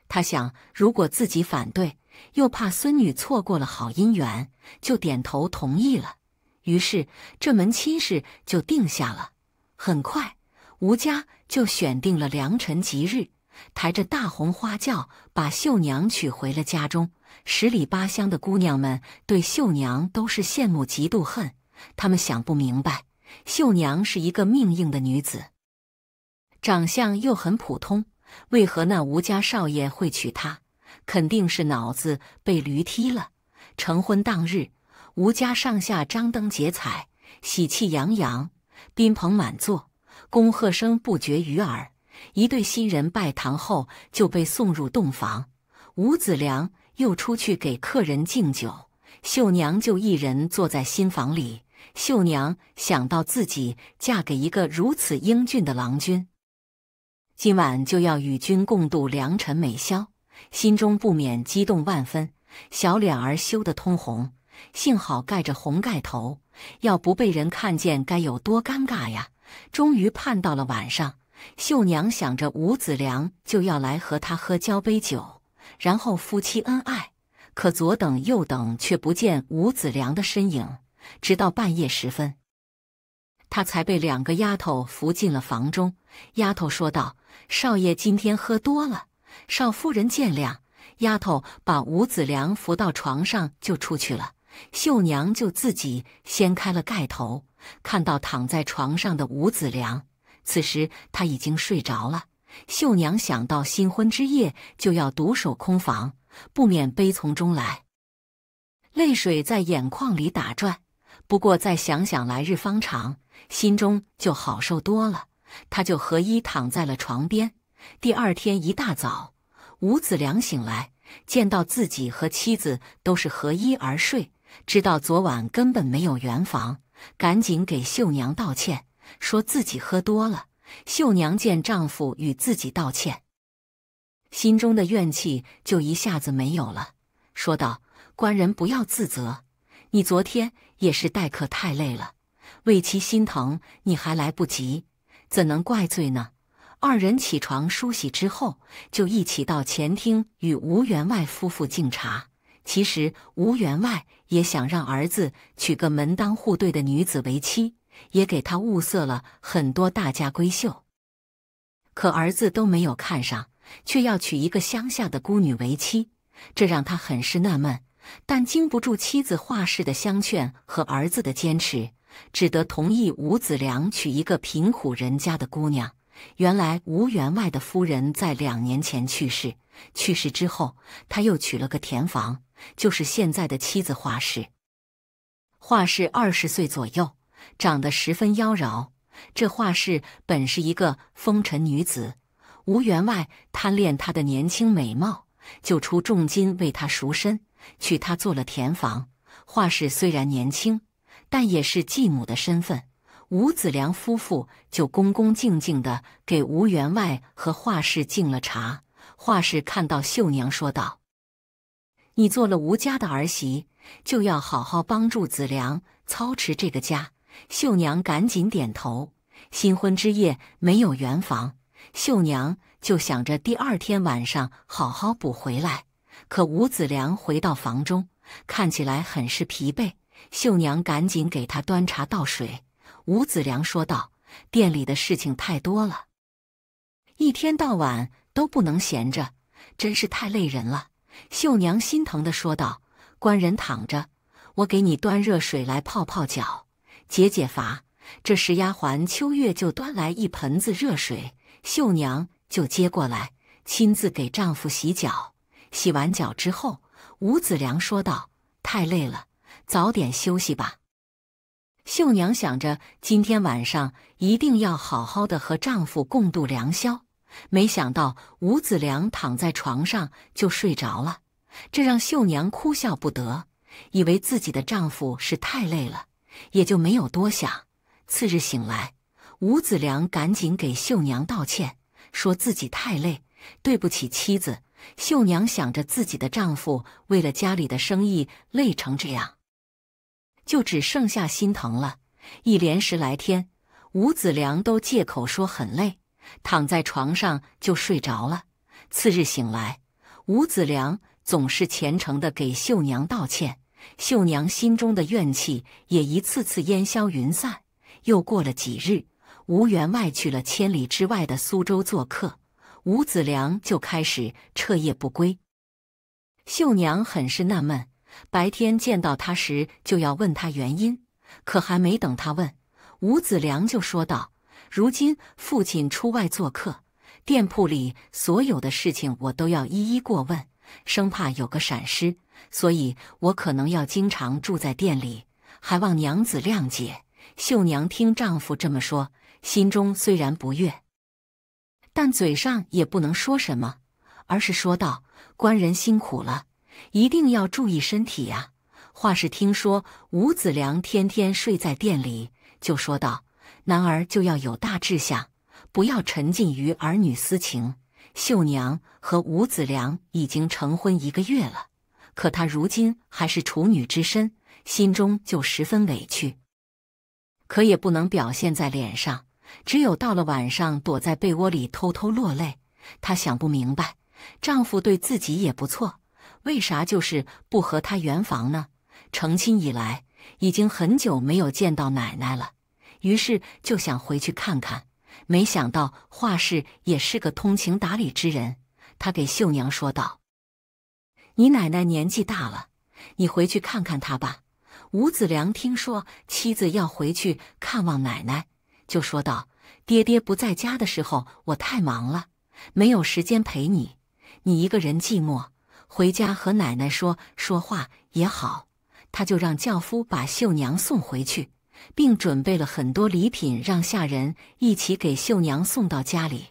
他想如果自己反对，又怕孙女错过了好姻缘，就点头同意了。于是这门亲事就定下了。很快，吴家就选定了良辰吉日，抬着大红花轿把绣娘娶回了家中。十里八乡的姑娘们对绣娘都是羡慕嫉妒恨，他们想不明白，绣娘是一个命硬的女子。长相又很普通，为何那吴家少爷会娶她？肯定是脑子被驴踢了。成婚当日，吴家上下张灯结彩，喜气洋洋，宾朋满座，恭贺声不绝于耳。一对新人拜堂后就被送入洞房，吴子良又出去给客人敬酒，秀娘就一人坐在新房里。秀娘想到自己嫁给一个如此英俊的郎君。今晚就要与君共度良辰美宵，心中不免激动万分，小脸儿羞得通红。幸好盖着红盖头，要不被人看见该有多尴尬呀！终于盼到了晚上，秀娘想着吴子良就要来和她喝交杯酒，然后夫妻恩爱。可左等右等却不见吴子良的身影，直到半夜时分，她才被两个丫头扶进了房中。丫头说道。少爷今天喝多了，少夫人见谅。丫头把吴子良扶到床上就出去了。秀娘就自己掀开了盖头，看到躺在床上的吴子良，此时他已经睡着了。秀娘想到新婚之夜就要独守空房，不免悲从中来，泪水在眼眶里打转。不过再想想来日方长，心中就好受多了。他就和衣躺在了床边。第二天一大早，吴子良醒来，见到自己和妻子都是和衣而睡，知道昨晚根本没有圆房，赶紧给秀娘道歉，说自己喝多了。秀娘见丈夫与自己道歉，心中的怨气就一下子没有了，说道：“官人不要自责，你昨天也是待客太累了，为妻心疼你还来不及。”怎能怪罪呢？二人起床梳洗之后，就一起到前厅与吴员外夫妇敬茶。其实吴员外也想让儿子娶个门当户对的女子为妻，也给他物色了很多大家闺秀，可儿子都没有看上，却要娶一个乡下的孤女为妻，这让他很是纳闷。但经不住妻子话事的相劝和儿子的坚持。只得同意吴子良娶一个贫苦人家的姑娘。原来吴员外的夫人在两年前去世，去世之后他又娶了个田房，就是现在的妻子华氏。华氏二十岁左右，长得十分妖娆。这华氏本是一个风尘女子，吴员外贪恋她的年轻美貌，就出重金为她赎身，娶她做了田房。华氏虽然年轻。但也是继母的身份，吴子良夫妇就恭恭敬敬的给吴员外和画氏敬了茶。画氏看到秀娘，说道：“你做了吴家的儿媳，就要好好帮助子良操持这个家。”秀娘赶紧点头。新婚之夜没有圆房，秀娘就想着第二天晚上好好补回来。可吴子良回到房中，看起来很是疲惫。秀娘赶紧给他端茶倒水。吴子良说道：“店里的事情太多了，一天到晚都不能闲着，真是太累人了。”秀娘心疼的说道：“官人躺着，我给你端热水来泡泡脚，解解乏。”这时，丫鬟秋月就端来一盆子热水，秀娘就接过来，亲自给丈夫洗脚。洗完脚之后，吴子良说道：“太累了。”早点休息吧，秀娘想着今天晚上一定要好好的和丈夫共度良宵。没想到吴子良躺在床上就睡着了，这让秀娘哭笑不得，以为自己的丈夫是太累了，也就没有多想。次日醒来，吴子良赶紧给秀娘道歉，说自己太累，对不起妻子。秀娘想着自己的丈夫为了家里的生意累成这样。就只剩下心疼了。一连十来天，吴子良都借口说很累，躺在床上就睡着了。次日醒来，吴子良总是虔诚地给秀娘道歉，秀娘心中的怨气也一次次烟消云散。又过了几日，吴员外去了千里之外的苏州做客，吴子良就开始彻夜不归，秀娘很是纳闷。白天见到他时，就要问他原因。可还没等他问，吴子良就说道：“如今父亲出外做客，店铺里所有的事情我都要一一过问，生怕有个闪失，所以我可能要经常住在店里，还望娘子谅解。”秀娘听丈夫这么说，心中虽然不悦，但嘴上也不能说什么，而是说道：“官人辛苦了。”一定要注意身体呀！话是听说吴子良天天睡在店里，就说道：“男儿就要有大志向，不要沉浸于儿女私情。”秀娘和吴子良已经成婚一个月了，可她如今还是处女之身，心中就十分委屈，可也不能表现在脸上，只有到了晚上，躲在被窝里偷偷落泪。她想不明白，丈夫对自己也不错。为啥就是不和他圆房呢？成亲以来，已经很久没有见到奶奶了，于是就想回去看看。没想到画氏也是个通情达理之人，他给秀娘说道：“你奶奶年纪大了，你回去看看她吧。”吴子良听说妻子要回去看望奶奶，就说道：“爹爹不在家的时候，我太忙了，没有时间陪你，你一个人寂寞。”回家和奶奶说说话也好，他就让轿夫把秀娘送回去，并准备了很多礼品，让下人一起给秀娘送到家里。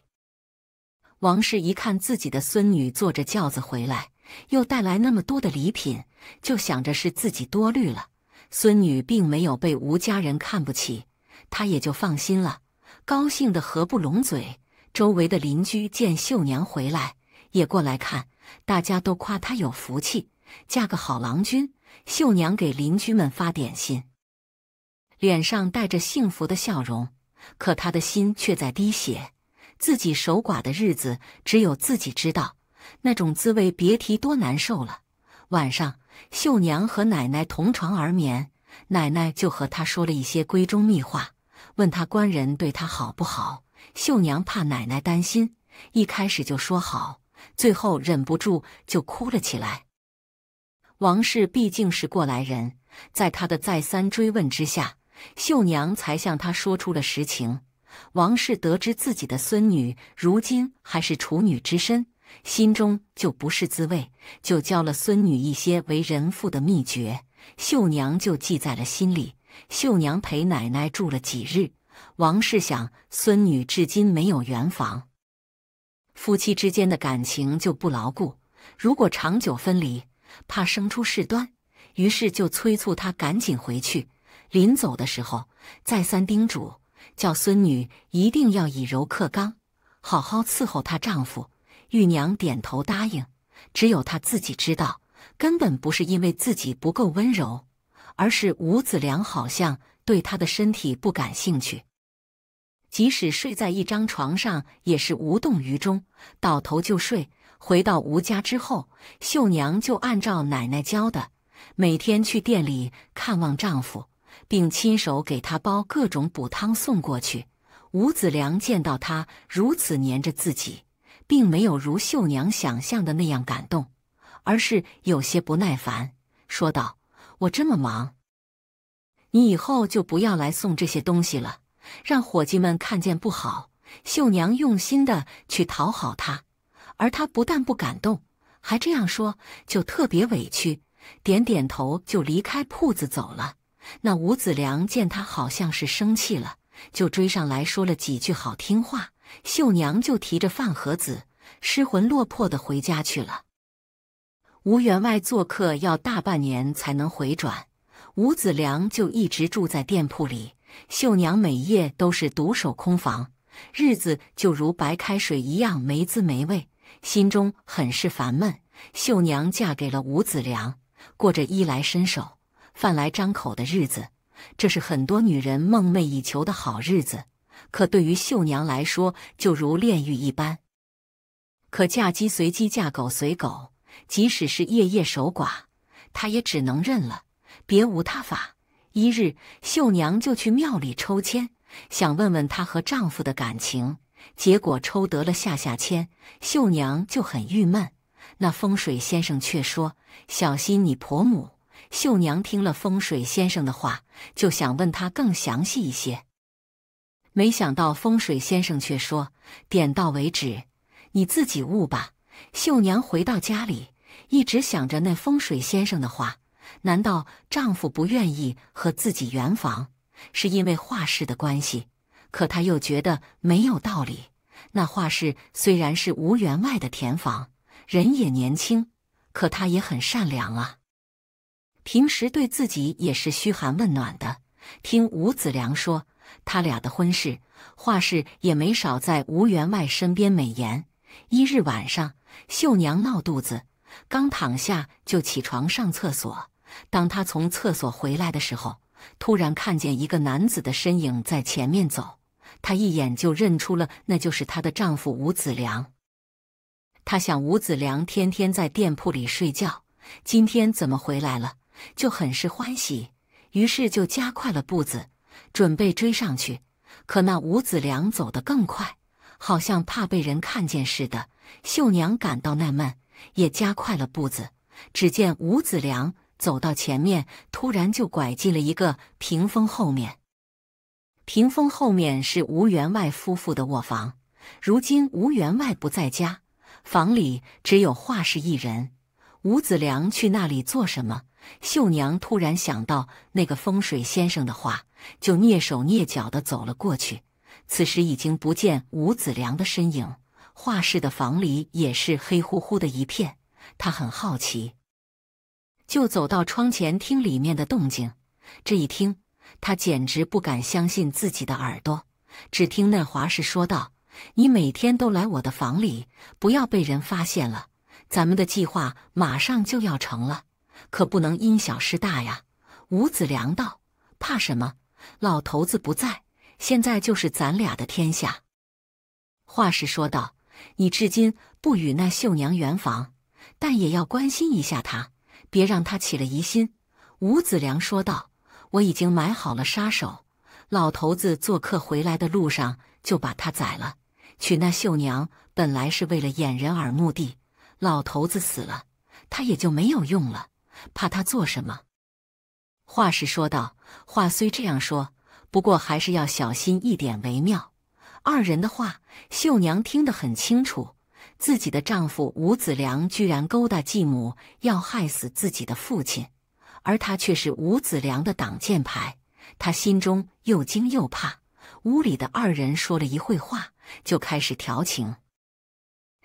王氏一看自己的孙女坐着轿子回来，又带来那么多的礼品，就想着是自己多虑了，孙女并没有被吴家人看不起，她也就放心了，高兴的合不拢嘴。周围的邻居见秀娘回来，也过来看。大家都夸她有福气，嫁个好郎君。秀娘给邻居们发点心，脸上带着幸福的笑容，可她的心却在滴血。自己守寡的日子，只有自己知道，那种滋味别提多难受了。晚上，秀娘和奶奶同床而眠，奶奶就和她说了一些闺中密话，问她官人对她好不好。秀娘怕奶奶担心，一开始就说好。最后忍不住就哭了起来。王氏毕竟是过来人，在他的再三追问之下，秀娘才向他说出了实情。王氏得知自己的孙女如今还是处女之身，心中就不是滋味，就教了孙女一些为人父的秘诀。秀娘就记在了心里。秀娘陪奶奶住了几日，王氏想孙女至今没有圆房。夫妻之间的感情就不牢固，如果长久分离，怕生出事端，于是就催促她赶紧回去。临走的时候，再三叮嘱，叫孙女一定要以柔克刚，好好伺候她丈夫。玉娘点头答应，只有她自己知道，根本不是因为自己不够温柔，而是吴子良好像对她的身体不感兴趣。即使睡在一张床上，也是无动于衷，倒头就睡。回到吴家之后，秀娘就按照奶奶教的，每天去店里看望丈夫，并亲手给他煲各种补汤送过去。吴子良见到她如此黏着自己，并没有如秀娘想象的那样感动，而是有些不耐烦，说道：“我这么忙，你以后就不要来送这些东西了。”让伙计们看见不好，秀娘用心的去讨好他，而他不但不感动，还这样说，就特别委屈，点点头就离开铺子走了。那吴子良见他好像是生气了，就追上来说了几句好听话，秀娘就提着饭盒子，失魂落魄的回家去了。吴员外做客要大半年才能回转，吴子良就一直住在店铺里。绣娘每夜都是独守空房，日子就如白开水一样没滋没味，心中很是烦闷。绣娘嫁给了吴子良，过着衣来伸手、饭来张口的日子，这是很多女人梦寐以求的好日子。可对于绣娘来说，就如炼狱一般。可嫁鸡随鸡，嫁狗随狗，即使是夜夜守寡，她也只能认了，别无他法。一日，秀娘就去庙里抽签，想问问她和丈夫的感情。结果抽得了下下签，秀娘就很郁闷。那风水先生却说：“小心你婆母。”秀娘听了风水先生的话，就想问他更详细一些。没想到风水先生却说：“点到为止，你自己悟吧。”秀娘回到家里，一直想着那风水先生的话。难道丈夫不愿意和自己圆房，是因为画氏的关系？可她又觉得没有道理。那画氏虽然是吴员外的田房，人也年轻，可她也很善良啊。平时对自己也是嘘寒问暖的。听吴子良说，他俩的婚事，画氏也没少在吴员外身边美言。一日晚上，秀娘闹肚子，刚躺下就起床上厕所。当他从厕所回来的时候，突然看见一个男子的身影在前面走，他一眼就认出了，那就是他的丈夫吴子良。他想，吴子良天天在店铺里睡觉，今天怎么回来了，就很是欢喜，于是就加快了步子，准备追上去。可那吴子良走得更快，好像怕被人看见似的。秀娘感到纳闷，也加快了步子。只见吴子良。走到前面，突然就拐进了一个屏风后面。屏风后面是吴员外夫妇的卧房。如今吴员外不在家，房里只有画室一人。吴子良去那里做什么？秀娘突然想到那个风水先生的话，就蹑手蹑脚的走了过去。此时已经不见吴子良的身影，画室的房里也是黑乎乎的一片。她很好奇。就走到窗前听里面的动静，这一听，他简直不敢相信自己的耳朵。只听那华氏说道：“你每天都来我的房里，不要被人发现了。咱们的计划马上就要成了，可不能因小失大呀。”吴子良道：“怕什么？老头子不在，现在就是咱俩的天下。”华氏说道：“你至今不与那绣娘圆房，但也要关心一下她。”别让他起了疑心，吴子良说道：“我已经买好了杀手，老头子做客回来的路上就把他宰了。娶那秀娘本来是为了掩人耳目的，老头子死了，他也就没有用了，怕他做什么？”话是说道：“话虽这样说，不过还是要小心一点为妙。”二人的话，秀娘听得很清楚。自己的丈夫吴子良居然勾搭继母，要害死自己的父亲，而她却是吴子良的挡箭牌。他心中又惊又怕。屋里的二人说了一会话，就开始调情，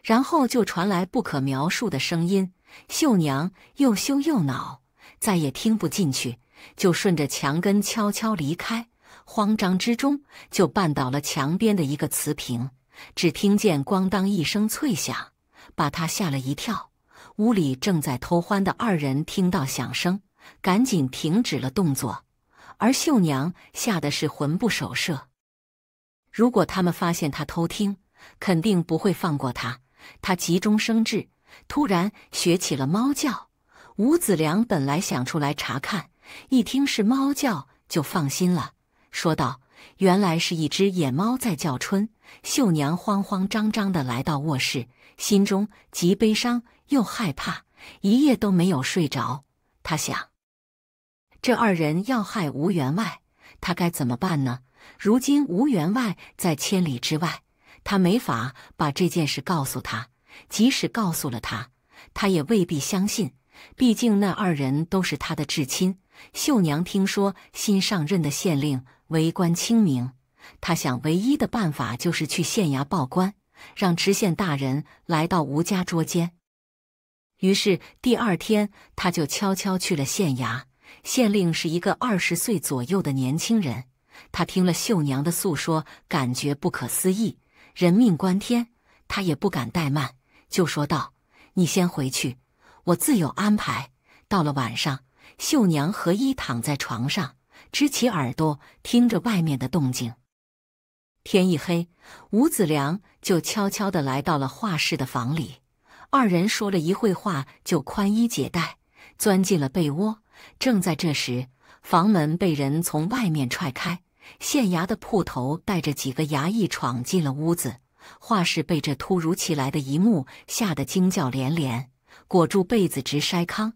然后就传来不可描述的声音。秀娘又羞又恼，再也听不进去，就顺着墙根悄悄离开。慌张之中，就绊倒了墙边的一个瓷瓶。只听见“咣当”一声脆响，把他吓了一跳。屋里正在偷欢的二人听到响声，赶紧停止了动作。而秀娘吓得是魂不守舍。如果他们发现他偷听，肯定不会放过他。她急中生智，突然学起了猫叫。吴子良本来想出来查看，一听是猫叫，就放心了，说道：“原来是一只野猫在叫春。”秀娘慌慌张张地来到卧室，心中既悲伤又害怕，一夜都没有睡着。她想，这二人要害吴员外，她该怎么办呢？如今吴员外在千里之外，她没法把这件事告诉他。即使告诉了他，他也未必相信。毕竟那二人都是他的至亲。秀娘听说新上任的县令为官清明。他想，唯一的办法就是去县衙报官，让知县大人来到吴家捉奸。于是第二天，他就悄悄去了县衙。县令是一个二十岁左右的年轻人，他听了秀娘的诉说，感觉不可思议。人命关天，他也不敢怠慢，就说道：“你先回去，我自有安排。”到了晚上，秀娘和衣躺在床上，支起耳朵，听着外面的动静。天一黑，吴子良就悄悄地来到了画室的房里。二人说了一会话，就宽衣解带，钻进了被窝。正在这时，房门被人从外面踹开，县衙的铺头带着几个衙役闯进了屋子。画室被这突如其来的一幕吓得惊叫连连，裹住被子直筛糠。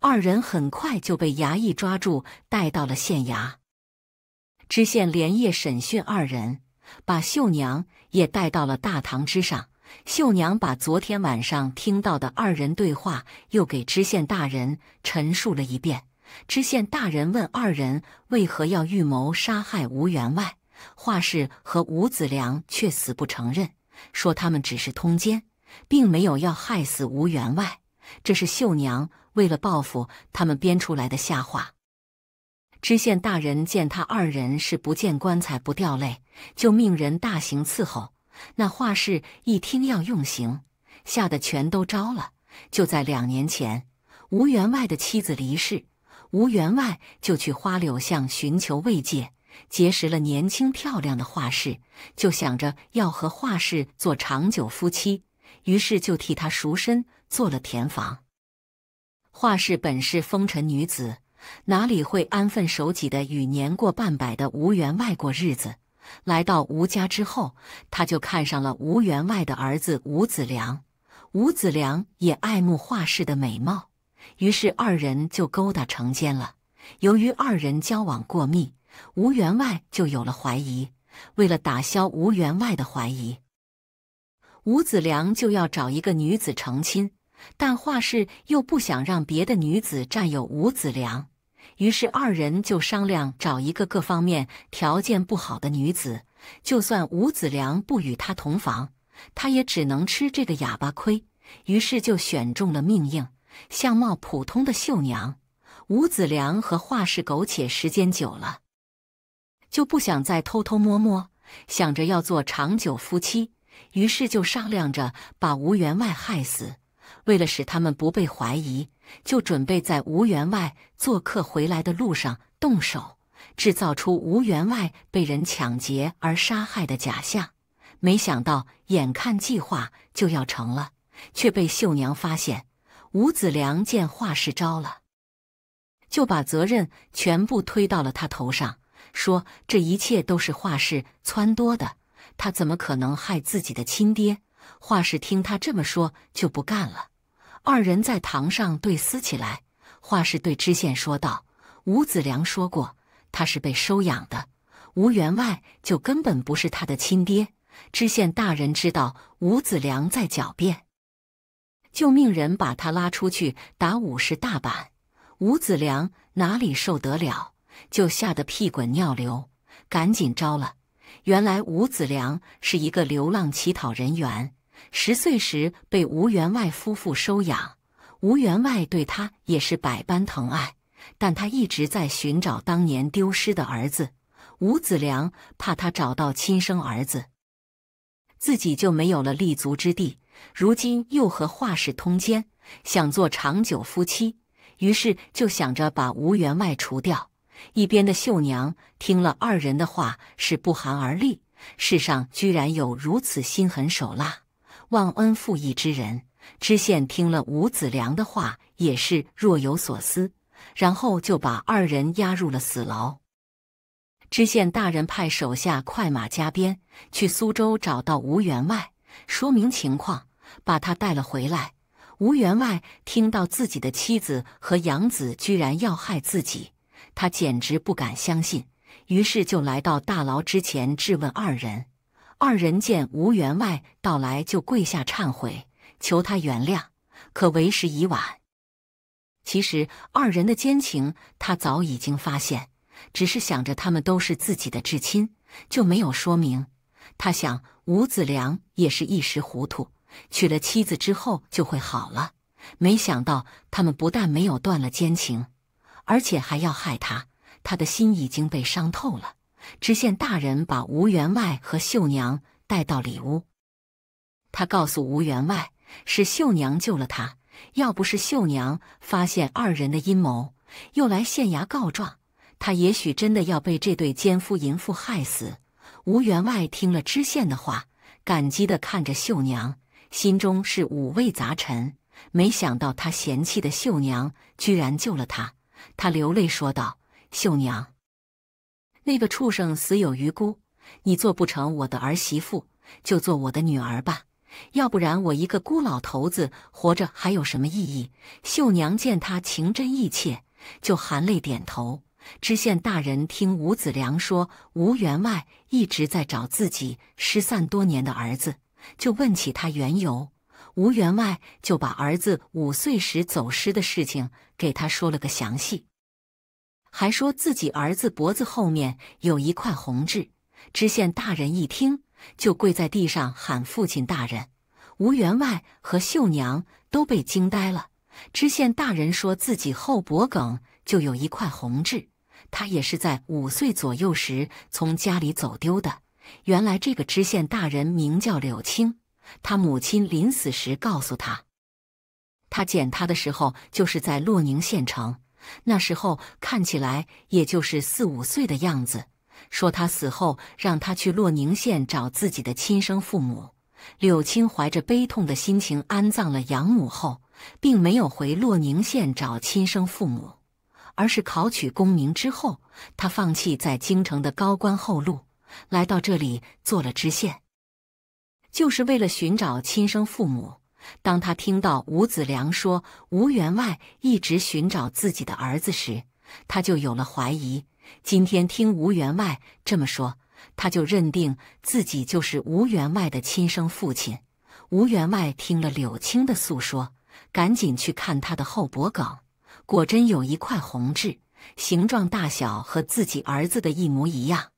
二人很快就被衙役抓住，带到了县衙。知县连夜审讯二人。把秀娘也带到了大堂之上。秀娘把昨天晚上听到的二人对话又给知县大人陈述了一遍。知县大人问二人为何要预谋杀害吴员外，华氏和吴子良却死不承认，说他们只是通奸，并没有要害死吴员外。这是绣娘为了报复他们编出来的瞎话。知县大人见他二人是不见棺材不掉泪。就命人大刑伺候。那画室一听要用刑，吓得全都招了。就在两年前，吴员外的妻子离世，吴员外就去花柳巷寻求慰藉，结识了年轻漂亮的画室，就想着要和画室做长久夫妻，于是就替他赎身做了填房。画室本是风尘女子，哪里会安分守己的与年过半百的吴员外过日子？来到吴家之后，他就看上了吴员外的儿子吴子良。吴子良也爱慕画氏的美貌，于是二人就勾搭成奸了。由于二人交往过密，吴员外就有了怀疑。为了打消吴员外的怀疑，吴子良就要找一个女子成亲，但画氏又不想让别的女子占有吴子良。于是二人就商量找一个各方面条件不好的女子，就算吴子良不与她同房，她也只能吃这个哑巴亏。于是就选中了命硬、相貌普通的秀娘。吴子良和画氏苟且时间久了，就不想再偷偷摸摸，想着要做长久夫妻，于是就商量着把吴员外害死，为了使他们不被怀疑。就准备在吴员外做客回来的路上动手，制造出吴员外被人抢劫而杀害的假象。没想到眼看计划就要成了，却被秀娘发现。吴子良见画氏招了，就把责任全部推到了他头上，说这一切都是画室撺掇的，他怎么可能害自己的亲爹？画室听他这么说就不干了。二人在堂上对撕起来，话是对知县说道：“吴子良说过，他是被收养的，吴员外就根本不是他的亲爹。”知县大人知道吴子良在狡辩，就命人把他拉出去打五十大板。吴子良哪里受得了，就吓得屁滚尿流，赶紧招了。原来吴子良是一个流浪乞讨人员。十岁时被吴员外夫妇收养，吴员外对他也是百般疼爱，但他一直在寻找当年丢失的儿子吴子良，怕他找到亲生儿子，自己就没有了立足之地。如今又和画室通奸，想做长久夫妻，于是就想着把吴员外除掉。一边的秀娘听了二人的话，是不寒而栗，世上居然有如此心狠手辣！忘恩负义之人，知县听了吴子良的话，也是若有所思，然后就把二人押入了死牢。知县大人派手下快马加鞭去苏州找到吴员外，说明情况，把他带了回来。吴员外听到自己的妻子和养子居然要害自己，他简直不敢相信，于是就来到大牢之前质问二人。二人见吴员外到来，就跪下忏悔，求他原谅。可为时已晚。其实二人的奸情，他早已经发现，只是想着他们都是自己的至亲，就没有说明。他想吴子良也是一时糊涂，娶了妻子之后就会好了。没想到他们不但没有断了奸情，而且还要害他。他的心已经被伤透了。知县大人把吴员外和秀娘带到里屋，他告诉吴员外是秀娘救了他，要不是秀娘发现二人的阴谋，又来县衙告状，他也许真的要被这对奸夫淫妇害死。吴员外听了知县的话，感激的看着秀娘，心中是五味杂陈。没想到他嫌弃的秀娘居然救了他，他流泪说道：“秀娘。”那个畜生死有余辜，你做不成我的儿媳妇，就做我的女儿吧。要不然我一个孤老头子活着还有什么意义？秀娘见他情真意切，就含泪点头。知县大人听吴子良说吴员外一直在找自己失散多年的儿子，就问起他缘由。吴员外就把儿子五岁时走失的事情给他说了个详细。还说自己儿子脖子后面有一块红痣，知县大人一听就跪在地上喊父亲大人，吴员外和秀娘都被惊呆了。知县大人说自己后脖梗就有一块红痣，他也是在五岁左右时从家里走丢的。原来这个知县大人名叫柳青，他母亲临死时告诉他，他捡他的时候就是在洛宁县城。那时候看起来也就是四五岁的样子。说他死后，让他去洛宁县找自己的亲生父母。柳青怀着悲痛的心情安葬了养母后，并没有回洛宁县找亲生父母，而是考取功名之后，他放弃在京城的高官厚禄，来到这里做了知县，就是为了寻找亲生父母。当他听到吴子良说吴员外一直寻找自己的儿子时，他就有了怀疑。今天听吴员外这么说，他就认定自己就是吴员外的亲生父亲。吴员外听了柳青的诉说，赶紧去看他的后脖梗，果真有一块红痣，形状大小和自己儿子的一模一样。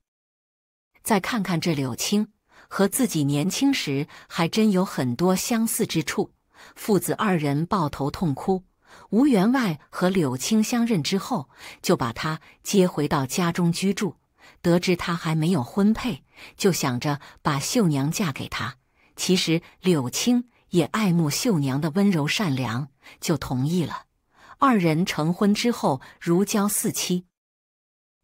再看看这柳青。和自己年轻时还真有很多相似之处，父子二人抱头痛哭。吴员外和柳青相认之后，就把他接回到家中居住。得知他还没有婚配，就想着把秀娘嫁给他。其实柳青也爱慕秀娘的温柔善良，就同意了。二人成婚之后，如胶似漆，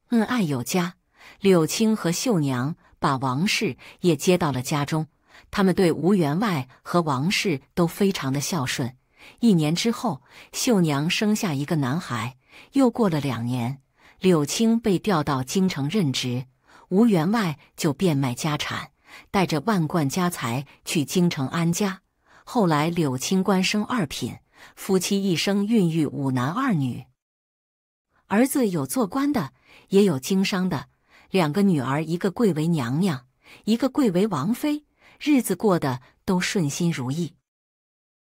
恩爱有加。柳青和秀娘。把王氏也接到了家中，他们对吴员外和王氏都非常的孝顺。一年之后，秀娘生下一个男孩。又过了两年，柳青被调到京城任职，吴员外就变卖家产，带着万贯家财去京城安家。后来，柳青官升二品，夫妻一生孕育五男二女，儿子有做官的，也有经商的。两个女儿，一个贵为娘娘，一个贵为王妃，日子过得都顺心如意。